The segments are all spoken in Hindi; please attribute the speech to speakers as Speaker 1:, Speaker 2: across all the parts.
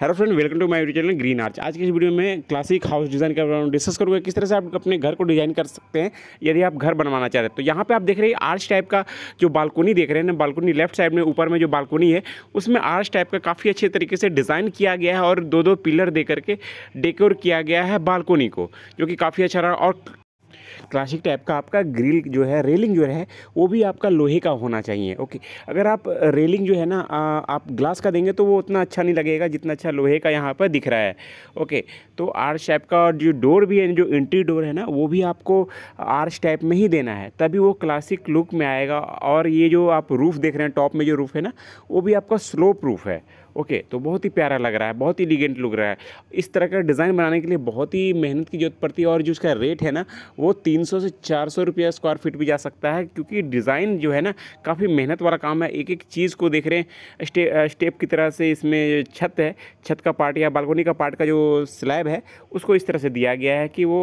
Speaker 1: hello friend welcome to my YouTube channel green arch आज की इस वीडियो में क्लासिक हाउस डिज़ाइन के बारे में डिस्कस करूंगा किस तरह से आप अपने घर को डिज़ाइन कर सकते हैं यदि आप घर बनवाना चाह रहे हैं तो यहाँ पे आप देख रहे हैं आर्च टाइप का जो बालकोनी देख रहे हैं ना बालकोनी लेफ्ट साइड में ऊपर में जो बालकोनी है उसमें आर्च टाइप का काफ़ी अच्छे तरीके से डिज़ाइन किया गया है और दो दो पिलर दे करके डेकोर किया गया है बालकोनी को जो कि काफ़ी अच्छा रहा और क्लासिक टाइप का आपका ग्रिल जो है रेलिंग जो है वो भी आपका लोहे का होना चाहिए ओके अगर आप रेलिंग जो है ना आप ग्लास का देंगे तो वो उतना अच्छा नहीं लगेगा जितना अच्छा लोहे का यहाँ पर दिख रहा है ओके तो आर्स टाइप का और जो डोर भी है जो एंट्री डोर है ना वो भी आपको आर्स टाइप में ही देना है तभी वो क्लासिक लुक में आएगा और ये जो आप रूफ़ देख रहे हैं टॉप में जो रूफ़ है ना वो भी आपका स्लोप रूफ़ है ओके तो बहुत ही प्यारा लग रहा है बहुत ही लिगेंट लुक रहा है इस तरह का डिज़ाइन बनाने के लिए बहुत ही मेहनत की जरूरत पड़ती है और जो उसका रेट है ना वो तीन से चार सौ स्क्वायर फीट भी जा सकता है क्योंकि डिज़ाइन जो है ना काफ़ी मेहनत वाला काम है एक एक चीज़ को देख रहे हैं स्टे, स्टेप की तरह से इसमें छत है छत का पार्ट या बालकोनी का पार्ट का जो स्लैब है उसको इस तरह से दिया गया है कि वो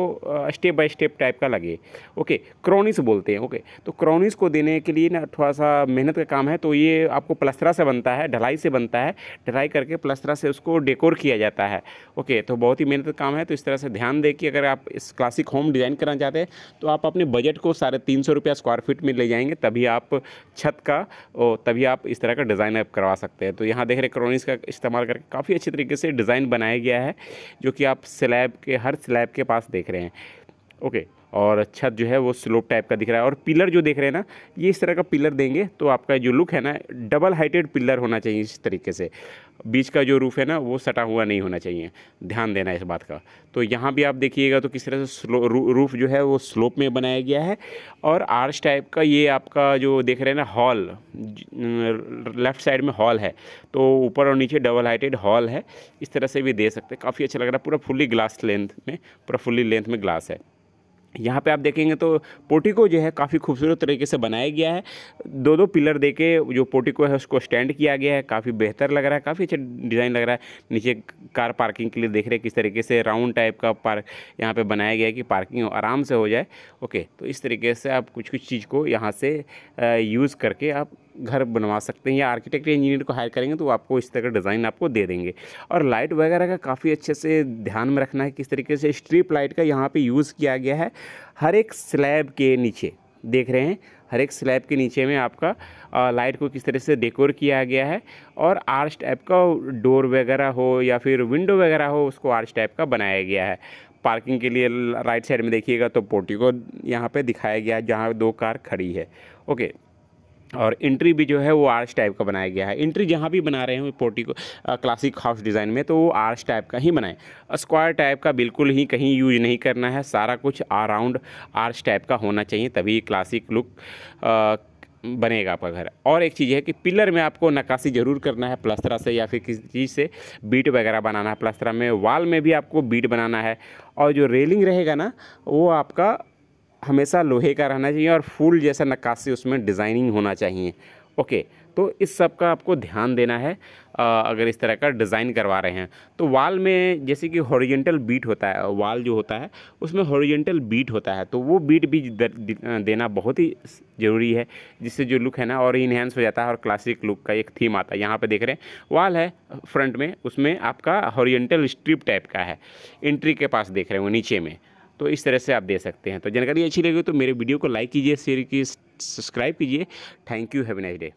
Speaker 1: स्टेप बाय स्टेप टाइप का लगे ओके क्रोनिस बोलते हैं ओके तो क्रोनिस को देने के लिए ना थोड़ा सा मेहनत का काम है तो ये आपको प्लस्तरा से बनता है ढलाई से बनता है ढलाई करके प्लस्तरा से उसको डेकोर किया जाता है ओके तो बहुत ही मेहनत का काम है तो इस तरह से ध्यान दें कि अगर आप इस क्लासिक होम डिज़ाइन करना चाहते हैं तो आप अपने बजट को साढ़े तीन सौ रुपया स्क्वायर फीट में ले जाएंगे तभी आप छत का तभी आप इस तरह का डिज़ाइन आप करवा सकते हैं तो यहाँ देख रहे क्रोनिस का इस्तेमाल करके काफ़ी अच्छे तरीके से डिज़ाइन बनाया गया है जो कि आप सिलाई स्लैब के हर स्लैब के पास देख रहे हैं ओके और छत जो है वो स्लोप टाइप का दिख रहा है और पिलर जो देख रहे हैं ना ये इस तरह का पिलर देंगे तो आपका जो लुक है ना डबल हाइटेड पिलर होना चाहिए इस तरीके से बीच का जो रूफ़ है ना वो सटा हुआ नहीं होना चाहिए ध्यान देना इस बात का तो यहाँ भी आप देखिएगा तो किस तरह से रूफ़ जो है वो स्लोप में बनाया गया है और आर्च टाइप का ये आपका जो देख रहे हैं ना हॉल लेफ़्ट साइड में हॉल है तो ऊपर और नीचे डबल हाइटेड हॉल है इस तरह से भी दे सकते हैं काफ़ी अच्छा लग रहा है पूरा फुल्ली ग्लास लेंथ में पूरा फुल्ली लेंथ में ग्लास है यहाँ पे आप देखेंगे तो पोटिको जो है काफ़ी खूबसूरत तरीके से बनाया गया है दो दो पिलर दे के जो पोटिको है उसको स्टैंड किया गया है काफ़ी बेहतर लग रहा है काफ़ी अच्छा डिज़ाइन लग रहा है नीचे कार पार्किंग के लिए देख रहे हैं किस तरीके से राउंड टाइप का पार्क यहाँ पे बनाया गया है कि पार्किंग आराम से हो जाए ओके तो इस तरीके से आप कुछ कुछ चीज़ को यहाँ से यूज़ करके आप घर बनवा सकते हैं या आर्किटेक्ट इंजीनियर को हायर करेंगे तो वो आपको इस तरह का डिज़ाइन आपको दे देंगे और लाइट वगैरह का काफ़ी अच्छे से ध्यान में रखना है किस तरीके से स्ट्रीप लाइट का यहाँ पे यूज़ किया गया है हर एक स्लैब के नीचे देख रहे हैं हर एक स्लैब के नीचे में आपका आ, लाइट को किस तरह से डेकोर किया गया है और आर्च टाइप का डोर वगैरह हो या फिर विंडो वगैरह हो उसको आर्च टाइप का बनाया गया है पार्किंग के लिए राइट साइड में देखिएगा तो पोर्टिको यहाँ पे दिखाया गया है जहाँ दो कार खड़ी है ओके और इंट्री भी जो है वो आर्च टाइप का बनाया गया है इंट्री जहाँ भी बना रहे हैं पोर्टिको को क्लासिक हाउस डिज़ाइन में तो वो आर्च टाइप का ही बनाएं स्क्वायर टाइप का बिल्कुल ही कहीं यूज नहीं करना है सारा कुछ अराउंड आर्च टाइप का होना चाहिए तभी क्लासिक लुक आ, बनेगा आपका घर और एक चीज़ है कि पिलर में आपको नक्काशी ज़रूर करना है प्लस्तरा से या फिर किसी चीज़ से बीट वगैरह बनाना है प्लस्तरा में वाल में भी आपको बीट बनाना है और जो रेलिंग रहेगा ना वो आपका हमेशा लोहे का रहना चाहिए और फूल जैसा नक्काशी उसमें डिज़ाइनिंग होना चाहिए ओके तो इस सब का आपको ध्यान देना है अगर इस तरह का डिज़ाइन करवा रहे हैं तो वाल में जैसे कि हॉरिजेंटल बीट होता है वाल जो होता है उसमें हॉरिजेंटल बीट होता है तो वो बीट भी देना बहुत ही ज़रूरी है जिससे जो लुक है ना और इन्हेंस हो जाता है और क्लासिक लुक का एक थीम आता है यहाँ पे देख रहे हैं वाल है फ्रंट में उसमें आपका हॉरिजेंटल स्ट्रिप टाइप का है एंट्री के पास देख रहे हो नीचे में तो इस तरह से आप दे सकते हैं तो जानकारी अच्छी लगी तो मेरे वीडियो को लाइक कीजिए शेयर कीजिए सब्सक्राइब कीजिए thank you have nice day